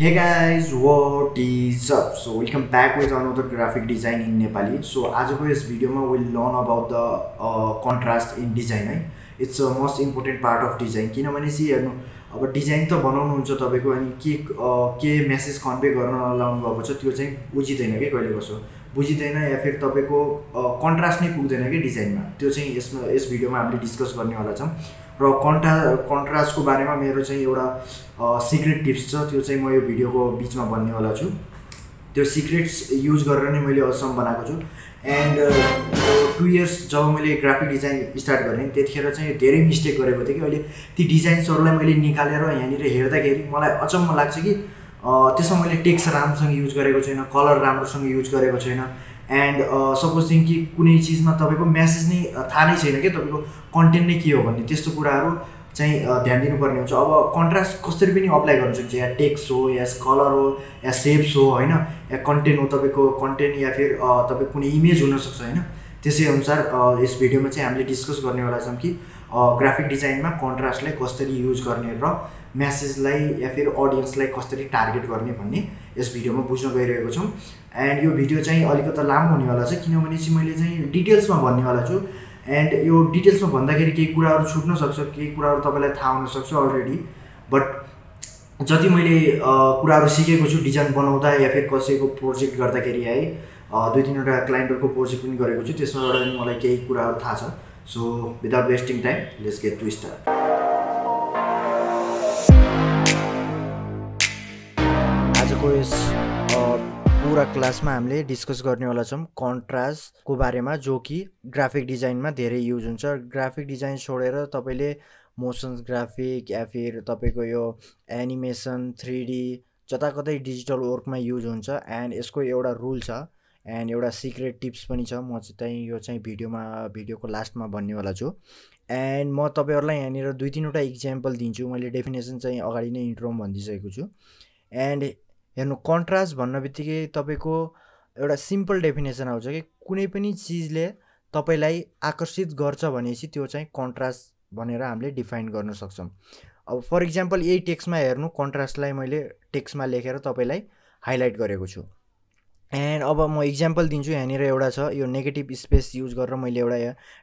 हे guys what is up so welcome back with another graphic design in Nepali so आजको यस भिडियोमा will learn about the contrast in design है it's a most important part of design किनभने चाहिँ हेर्नु अब डिजाइन त बनाउनुहुन्छ तपाईँको अनि के uh, के मेसेज कन्भे गर्न लाउनु भएको छ त्यो चाहिँ बुझिँदैन कि कहिले कसो बुझिँदैन या फेरि तपाईँको कन्ट्रास्ट uh, नै पुग्दैन कि डिजाइनमा त्यो चाहिँ यसमा यस भिडियोमा हामीले डिस्कस गर्नेवाला छौँ र कन्ट्रा कन्ट्रास्टको बारेमा मेरो चाहिँ एउटा सिक्रेट टिप्स छ त्यो चाहिँ म यो भिडियोको बिचमा भन्नेवाला छु त्यो सिक्रेट्स युज गरेर नै मैले अझसम्म बनाएको छु एन्ड टु इयर्स जब मैले ग्राफिक डिजाइन स्टार्ट गरेँ त्यतिखेर चाहिँ धेरै मिस्टेक गरेको थिएँ कि अहिले ती डिजाइन्सहरूलाई मैले निकालेर यहाँनिर हेर्दाखेरि मलाई अचम्म लाग्छ कि त्यसमा मैले टेक्स्ट राम्रोसँग युज गरेको छैन कलर राम्रोसँग युज गरेको छैन एन्ड सपोज थिङ कि कुनै चिजमा तपाईँको म्यासेज नै uh, थाहा नै छैन क्या तपाईँको कन्टेन्ट नै के हो भन्ने त्यस्तो कुराहरू चाहिँ uh, ध्यान दिनुपर्ने हुन्छ अब कन्ट्रास्ट कसरी पनि अप्लाई गर्न सक्छ या टेक्स्ट हो या कलर हो या सेप्स हो होइन या कन्टेन्ट हो तपाईँको कन्टेन्ट या फिर uh, तपाईँको कुनै इमेज हुनसक्छ होइन त्यसै अनुसार यस भिडियोमा चाहिँ हामीले डिस्कस गर्नेवाला छौँ कि ग्राफिक डिजाइनमा कन्ट्रास्टलाई कसरी युज गर्ने र म्यासेजलाई या फेरि अडियन्सलाई कसरी टार्गेट गर्ने भन्ने यस भिडियोमा बुझ्न गइरहेको छौँ एन्ड यो भिडियो चाहिँ अलिकति लामो हुनेवाला छ किनभने चाहिँ मैले चाहिँ डिटेल्समा भन्नेवाला छु एन्ड यो डिटेल्समा भन्दाखेरि केही कुराहरू छुट्न सक्छ केही कुराहरू तपाईँलाई थाहा हुनसक्छ अलरेडी बट जति मैले कुराहरू सिकेको छु डिजाइन बनाउँदा या फेरि कसैको प्रोजेक्ट गर्दाखेरि है दुई तिनवटा क्लाइन्टहरूको प्रोजेक्ट पनि गरेको छु त्यसमा मलाई केही कुराहरू थाहा छ So without wasting time, let's get to start. आजको यस पुरा क्लासमा हामीले डिस्कस गर्नेवाला छौँ कन्ट्रास्टको बारेमा जो कि ग्राफिक डिजाइनमा धेरै युज हुन्छ ग्राफिक डिजाइन छोडेर तपाईँले मोसन्स ग्राफिक या फिर तपाईँको यो एनिमेसन थ्री डी जताकतै डिजिटल वर्कमा युज हुन्छ एन्ड यसको एउटा रुल छ एन्ड एउटा सिक्रेट टिप्स पनि छ म चाहिँ यो चाहिँ भिडियोमा भिडियोको लास्टमा भन्नेवाला छु एन्ड म तपाईँहरूलाई यहाँनिर दुई तिनवटा इक्जाम्पल दिन्छु मैले डेफिनेसन चाहिँ अगाडि नै इन्ट्रोम भनिदिइसकेको छु एन्ड हेर्नु कन्ट्रास्ट भन्न बित्तिकै तपाईँको एउटा सिम्पल डेफिनेसन आउँछ कि कुनै पनि चिजले तपाईँलाई आकर्षित गर्छ भनेपछि त्यो चाहिँ कन्ट्रास्ट भनेर हामीले डिफाइन गर्न सक्छौँ अब फर इक्जाम्पल यही टेक्स्टमा हेर्नु कन्ट्रास्टलाई मैले टेक्स्टमा लेखेर तपाईँलाई हाइलाइट गरेको छु एन्ड अब म इक्जाम्पल दिन्छु यहाँनिर एउटा छ यो नेगेटिभ स्पेस युज गरेर मैले एउटा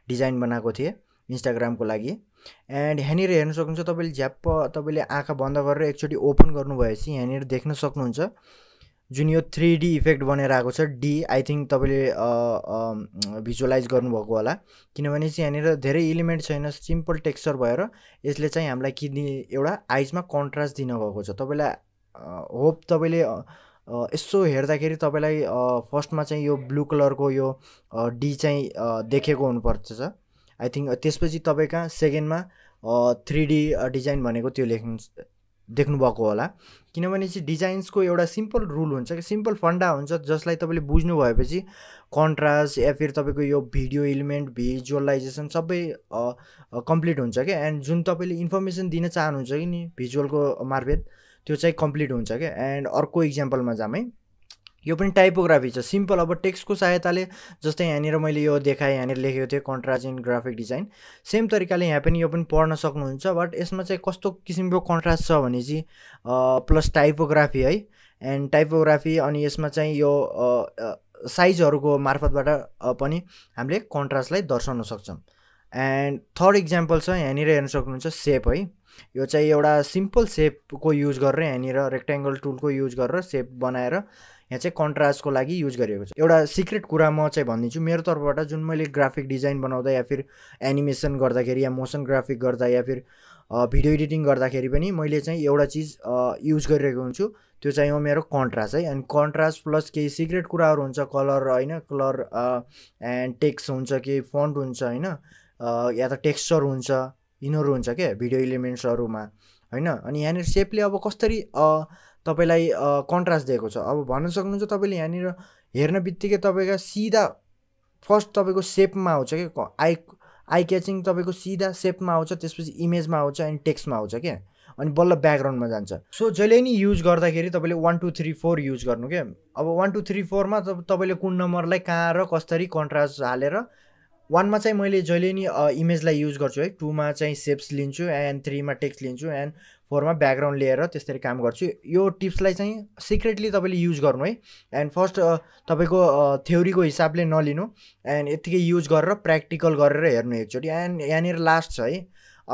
डिजाइन बनाएको थिएँ इन्स्टाग्रामको लागि एन्ड यहाँनिर हेर्न सक्नुहुन्छ तपाईँले झ्याप्प तपाईँले आँखा बन्द गरेर एकचोटि ओपन गर्नुभएपछि यहाँनिर देख्न सक्नुहुन्छ जुन यो थ्री डी इफेक्ट बनेर आएको छ डी आई थिङ्क तपाईँले भिजुअलाइज गर्नुभएको होला किनभने चाहिँ यहाँनिर धेरै इलिमेन्ट छैन सिम्पल टेक्स्चर भएर यसले चाहिँ हामीलाई कि एउटा आइजमा कन्ट्रास्ट दिन गएको छ तपाईँलाई होप तपाईँले यसो हेर्दाखेरि तपाईँलाई फर्स्टमा चाहिँ यो ब्लु कलरको यो डी चाहिँ देखेको हुनुपर्छ आई थिङ्क त्यसपछि तपाईँ कहाँ सेकेन्डमा थ्री डी डिजाइन भनेको त्यो लेख्नु देख्नुभएको होला किनभने चाहिँ डिजाइन्सको एउटा सिम्पल रुल हुन्छ कि सिम्पल फन्डा हुन्छ जसलाई तपाईँले बुझ्नु भएपछि कन्ट्रास्ट या फिर तपाईँको यो भिडियो इलिमेन्ट भिजुअलाइजेसन सबै कम्प्लिट हुन्छ क्या एन्ड जुन तपाईँले इन्फर्मेसन दिन चाहनुहुन्छ कि नि भिजुअलको मार्फत त्यो चाहिँ कम्प्लिट हुन्छ क्या एन्ड अर्को इक्जाम्पलमा जाम है यो पनि टाइपोग्राफी छ सिम्पल अब टेक्स्टको सहायताले जस्तै यहाँनिर मैले यो देखाएँ यहाँनिर लेखेको थिएँ contrast in graphic design same तरिकाले यहाँ पनि यो पनि पढ्न सक्नुहुन्छ बट यसमा चाहिँ कस्तो किसिमको कन्ट्रास्ट छ भने चाहिँ प्लस टाइपोग्राफी है एन्ड टाइपोग्राफी अनि यसमा चाहिँ यो साइजहरूको मार्फतबाट पनि हामीले कन्ट्रास्टलाई दर्शाउन सक्छौँ एन्ड थर्ड इक्जाम्पल छ यहाँनिर हेर्न सक्नुहुन्छ सेप है यो चाहिँ एउटा सिम्पल सेपको युज गरेर यहाँनिर रेक्ट्याङ्गल टुलको युज गरेर सेप बनाएर यहाँ चाहिँ कन्ट्रास्टको लागि युज गरिएको छ एउटा सिक्रेट कुरा म चाहिँ भनिदिन्छु मेरो तर्फबाट जुन मैले ग्राफिक डिजाइन बनाउँदा या फिर एनिमेसन गर्दाखेरि या मोसन ग्राफिक गर्दा या फिर भिडियो एडिटिङ गर्दाखेरि पनि मैले चाहिँ एउटा चिज युज गरिरहेको हुन्छु त्यो चाहिँ हो मेरो कन्ट्रास्ट है अनि कन्ट्रास्ट प्लस केही सिक्रेट कुराहरू हुन्छ कलर होइन कलर एन्ड टेक्स्ट हुन्छ केही फन्ट हुन्छ होइन या त टेक्स्चर हुन्छ यिनीहरू हुन्छ क्या भिडियो इलिमेन्ट्सहरूमा होइन अनि यहाँनिर सेपले अब कसरी तपाईँलाई कन्ट्रास्ट दिएको छ अब भन्न सक्नुहुन्छ तपाईँले यहाँनिर हेर्न बित्तिकै तपाईँका सिधा फर्स्ट तपाईँको सेपमा आउँछ क्या आई आई क्याचिङ तपाईँको सिधा सेपमा आउँछ त्यसपछि इमेजमा आउँछ अनि टेक्स्टमा आउँछ क्या अनि बल्ल ब्याकग्राउन्डमा जान्छ सो जहिले नि युज गर्दाखेरि तपाईँले one two three four use गर्नु क्या अब वान टू थ्री फोरमा तपाईँले कुन नम्बरलाई कहाँ र कसरी कन्ट्रास्ट हालेर वानमा चाहिँ मैले जहिले नि इमेजलाई युज गर्छु है टूमा चाहिँ सेप्स लिन्छु एन्ड थ्रीमा टेक्स्ट लिन्छु एन्ड फोरमा ब्याकग्राउन्ड लिएर त्यसरी काम गर्छु यो टिप्सलाई चाहिँ सिक्रेटली तपाईँले युज गर्नु है एन्ड फर्स्ट तपाईँको थ्योरीको हिसाबले नलिनु एन्ड यत्तिकै युज गरेर प्र्याक्टिकल गरेर हेर्नु एकचोटि एन्ड यहाँनिर लास्ट छ है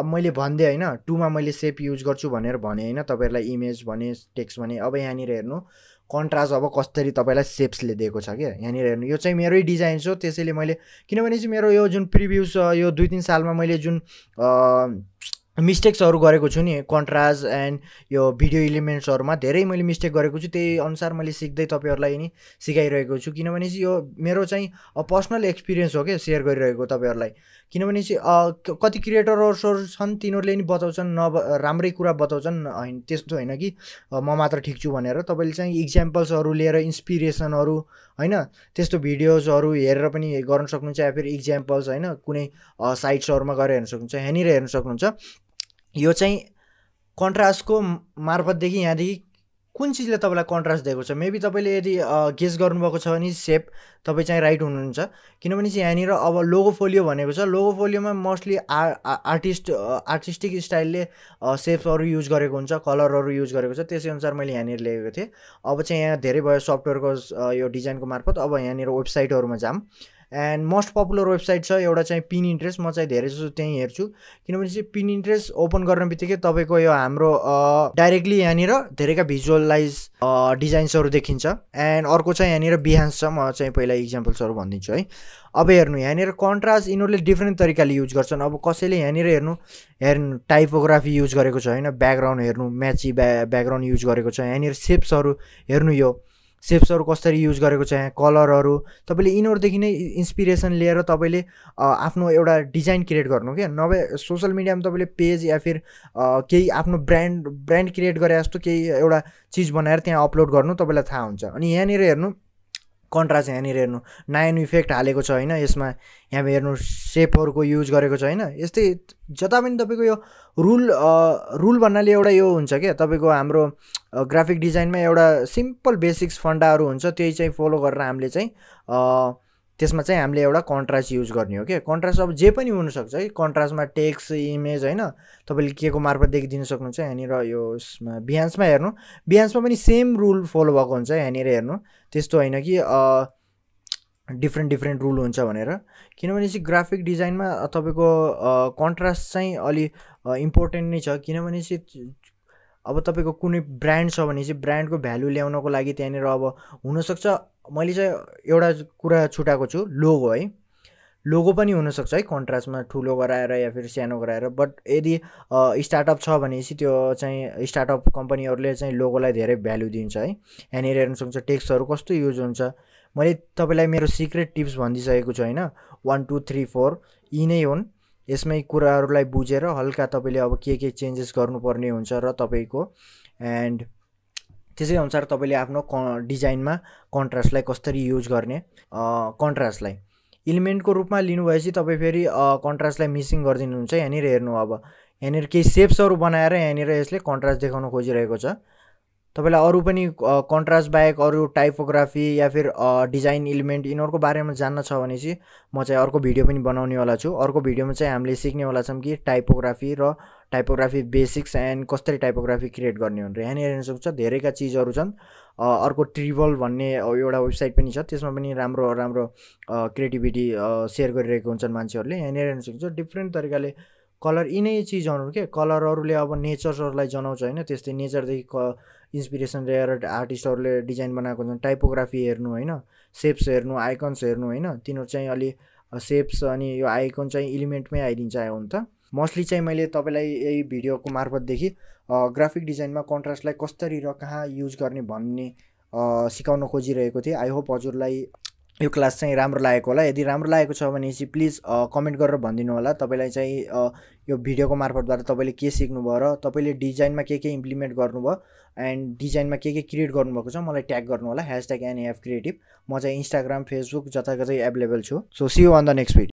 अब मैले भनिदिएँ होइन टूमा मैले सेप युज गर्छु भनेर भने होइन तपाईँहरूलाई इमेज भने टेक्स्ट भने अब यहाँनिर हेर्नु कन्ट्रास्ट अब कसरी तपाईँलाई सेप्सले दिएको छ क्या यहाँनिर हेर्नु यो चाहिँ मेरै डिजाइन हो त्यसैले मैले किनभने चाहिँ मेरो यो जुन प्रिभ्युज छ यो दुई तिन सालमा मैले जुन मिस्टेक्सहरू गरेको छु नि कन्ट्रास्ट एन्ड यो भिडियो इलिमेन्ट्सहरूमा धेरै मैले मिस्टेक गरेको छु त्यही अनुसार मैले सिक्दै तपाईँहरूलाई नि सिकाइरहेको छु किनभने चाहिँ यो मेरो चाहिँ पर्सनल एक्सपिरियन्स हो क्या सेयर गरिरहेको तपाईँहरूलाई किनभने चाहिँ कति क्रिएटरहरू छन् तिनीहरूले नि बताउँछन् न राम्रै कुरा बताउँछन् होइन त्यस्तो होइन कि म मात्र ठिक छु भनेर तपाईँले चाहिँ इक्जाम्पल्सहरू लिएर इन्सपिरेसनहरू होइन त्यस्तो भिडियोजहरू हेरेर पनि गर्न सक्नुहुन्छ या फेरि इक्जाम्पल्स होइन कुनै साइट्सहरूमा गएर हेर्न सक्नुहुन्छ यहाँनिर हेर्न सक्नुहुन्छ यो चाहिँ कन्ट्रास्टको मार्फतदेखि यहाँदेखि कुन चिजले तपाईँलाई कन्ट्रास्ट दिएको छ मेबी तपाईँले यदि गेस गर्नुभएको छ भने सेप तपाईँ चाहिँ राइट हुनुहुन्छ किनभने चाहिँ यहाँनिर अब लोगोफोलियो भनेको छ लोगोफोलियोमा मोस्टली आ आर्टिस्ट आर्टिस्टिक स्टाइलले सेप्सहरू युज गरेको हुन्छ कलरहरू युज गरेको छ त्यसै अनुसार मैले यहाँनिर लेखेको थिएँ अब चाहिँ यहाँ धेरै भयो सफ्टवेयरको यो डिजाइनको मार्फत अब यहाँनिर वेबसाइटहरूमा जाम एन्ड मोस्ट पपुलर वेबसाइट छ एउटा चाहिँ पिन इन्ट्रेस्ट म चाहिँ धेरै जस्तो त्यहीँ हेर्छु किनभने चाहिँ पिन इन्ट्रेस्ट ओपन गर्ने बित्तिकै तपाईँको यो हाम्रो डाइरेक्टली यहाँनिर धेरैका भिजुअलाइज डिजाइन्सहरू देखिन्छ एन्ड अर्को चाहिँ यहाँनिर बिहान्स छ म चाहिँ पहिला इक्जाम्पल्सहरू भनिदिन्छु है अब हेर्नु यहाँनिर कन्ट्रास्ट यिनीहरूले डिफ्रेन्ट तरिकाले युज गर्छन् अब कसैले यहाँनिर हेर्नु हेर्नु टाइपोग्राफी युज गरेको छ होइन ब्याकग्राउन्ड हेर्नु म्याची ब्या ब्याकग्राउन्ड युज गरेको छ यहाँनिर सेप्सहरू हेर्नु यो सेप्सहरू कसरी युज गरेको छ यहाँ कलरहरू तपाईँले यिनीहरूदेखि नै इन्सपिरेसन लिएर तपाईँले आफ्नो एउटा डिजाइन क्रिएट गर्नु क्या नभए सोसियल मिडियामा तपाईँले पेज या फिर केही आफ्नो ब्रान्ड ब्रान्ड क्रिएट गरे जस्तो केही एउटा चिज बनाएर त्यहाँ अपलोड गर्नु तपाईँलाई थाहा हुन्छ अनि यहाँनिर हेर्नु कन्ट्रास्ट यहाँनिर हेर्नु नाइन इफेक्ट हालेको छ होइन यसमा यहाँ हेर्नु सेपहरूको युज गरेको छ होइन यस्तै जता पनि तपाईँको यो रुल रुल भन्नाले एउटा यो हुन्छ क्या तपाईँको हाम्रो ग्राफिक डिजाइनमा एउटा सिम्पल बेसिक्स फन्डाहरू हुन्छ त्यही चाहिँ फलो गरेर हामीले चाहिँ त्यसमा चाहिँ हामीले एउटा कन्ट्रास्ट युज गर्ने हो क्या कन्ट्रास्ट अब जे पनि हुनसक्छ है कन्ट्रास्टमा टेक्स इमेज होइन तपाईँले के को मार्फत देखिदिनु सक्नुहुन्छ यहाँनिर यो बिहान्समा हेर्नु बिहान्समा पनि सेम रुल फलो भएको हुन्छ यहाँनिर हेर्नु त्यस्तो होइन कि डिफ्रेन्ट डिफ्रेन्ट रुल हुन्छ भनेर किनभने चाहिँ ग्राफिक डिजाइनमा तपाईँको कन्ट्रास्ट चाहिँ अलि इम्पोर्टेन्ट नै छ किनभने चाहिँ अब तपाईँको कुनै ब्रान्ड छ भने चाहिँ ब्रान्डको भ्यालु ल्याउनको लागि त्यहाँनिर अब हुनसक्छ मैले चाहिँ एउटा कुरा छुटाएको छु लोगो है लोगो पनि हुनसक्छ है कन्ट्रास्टमा ठुलो गराएर या फेरि सानो गराएर बट यदि स्टार्टअप छ भनेपछि त्यो चाहिँ स्टार्टअप कम्पनीहरूले चाहिँ लोगोलाई धेरै भ्याल्यु दिन्छ है यहाँनिर हेर्न सक्छ टेक्स्टहरू कस्तो युज हुन्छ मैले तपाईँलाई मेरो सिक्रेट टिप्स भनिदिइसकेको छु होइन वान टू थ्री फोर यी नै हुन् यसमै कुराहरूलाई बुझेर हल्का तपाईँले अब के के चेन्जेस गर्नुपर्ने हुन्छ र तपाईँको एन्ड त्यसै अनुसार तपाईँले आफ्नो क डिजाइनमा कन्ट्रास्टलाई कसरी युज गर्ने कन्ट्रास्टलाई इलिमेन्टको रूपमा लिनुभएपछि तपाईँ फेरि कन्ट्रास्टलाई मिसिङ गरिदिनुहुन्छ यहाँनिर हेर्नु अब यहाँनिर केही सेप्सहरू बनाएर यहाँनिर यसले कन्ट्रास्ट देखाउन खोजिरहेको छ तपाईँलाई अरू पनि कन्ट्रास्ट बाहेक अरू टाइपोग्राफी या फिर डिजाइन इलिमेन्ट यिनीहरूको बारेमा जान्न छ भने चाहिँ म चाहिँ अर्को भिडियो पनि बनाउनेवाला छु अर्को भिडियोमा चाहिँ हामीले सिक्नेवाला छौँ कि टाइपोग्राफी र टाइपोग्राफी बेसिक्स एन्ड कसरी टाइपोग्राफी क्रिएट गर्ने भनेर यहाँनिर हेर्न सक्छ धेरैका चिजहरू छन् अर्को ट्रिबल भन्ने एउटा वेबसाइट पनि छ त्यसमा पनि राम्रो राम्रो क्रिएटिभिटी सेयर गरिरहेको हुन्छन् मान्छेहरूले यहाँनिर हेर्न सक्छ डिफ्रेन्ट तरिकाले कलर यिनै चिजहरू के कलरहरूले अब नेचरहरूलाई जनाउँछ होइन त्यस्तै नेचरदेखि क इन्सपिरेसन लिएर आर्टिस्टहरूले डिजाइन बनाएको हुन्छन् टाइपोग्राफी हेर्नु होइन सेप्स हेर्नु आइकन्स हेर्नु होइन तिनीहरू चाहिँ अलि सेप्स अनि यो आइकन चाहिँ इलिमेन्टमै आइदिन्छ आयो हुन त मोस्टली चाहिँ मैले तपाईँलाई यही भिडियोको मार्फतदेखि ग्राफिक डिजाइनमा कन्ट्रास्टलाई कसरी र कहाँ युज गर्ने भन्ने सिकाउन खोजिरहेको थिएँ आई होप हजुरलाई यो क्लास चाहिँ राम्रो लागेको होला यदि राम्रो लागेको छ भने चाहिँ प्लिज कमेन्ट गरेर भनिदिनु होला तपाईँलाई चाहिँ यो भिडियोको मार्फतबाट तपाईँले के सिक्नुभयो र तपाईँले डिजाइनमा के के इम्प्लिमेन्ट गर्नुभयो एन्ड डिजाइनमा के के क्रिएट गर्नुभएको छ मलाई ट्याग गर्नु होला ह्यासट्याग एनएएफ क्रिएटिभ म चाहिँ इन्स्टाग्राम फेसबुक जताको चाहिँ एभाइलेबल छु so see you on the next video